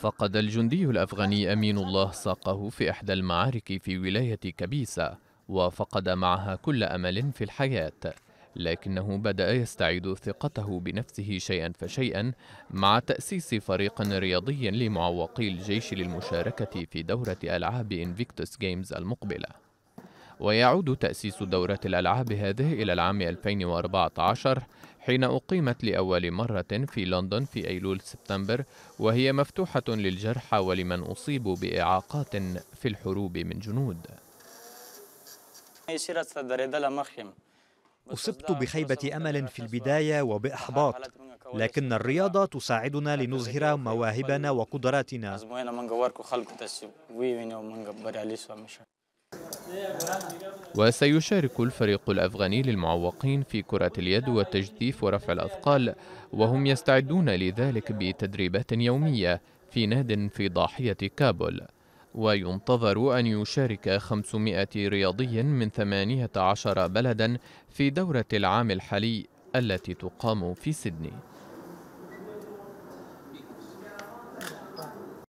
فقد الجندي الأفغاني أمين الله ساقه في إحدى المعارك في ولاية كبيسة وفقد معها كل أمل في الحياة لكنه بدأ يستعيد ثقته بنفسه شيئا فشيئا مع تأسيس فريق رياضي لمعوقي الجيش للمشاركة في دورة ألعاب إنفيكتوس جيمز المقبلة ويعود تأسيس دورة الألعاب هذه إلى العام 2014 حين أقيمت لأول مرة في لندن في أيلول سبتمبر وهي مفتوحة للجرحى ولمن أصيبوا بإعاقات في الحروب من جنود أصبت بخيبة أمل في البداية وبإحباط لكن الرياضة تساعدنا لنظهر مواهبنا وقدراتنا وسيشارك الفريق الأفغاني للمعوقين في كرة اليد والتجديف ورفع الأثقال وهم يستعدون لذلك بتدريبات يومية في ناد في ضاحية كابول وينتظر أن يشارك 500 رياضي من 18 بلدا في دورة العام الحالي التي تقام في سيدني